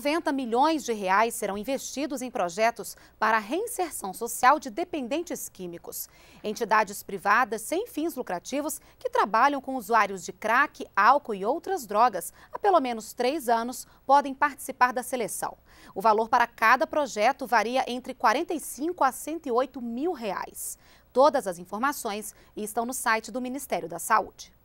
90 milhões de reais serão investidos em projetos para a reinserção social de dependentes químicos. Entidades privadas sem fins lucrativos que trabalham com usuários de crack, álcool e outras drogas há pelo menos três anos podem participar da seleção. O valor para cada projeto varia entre 45 a 108 mil reais. Todas as informações estão no site do Ministério da Saúde.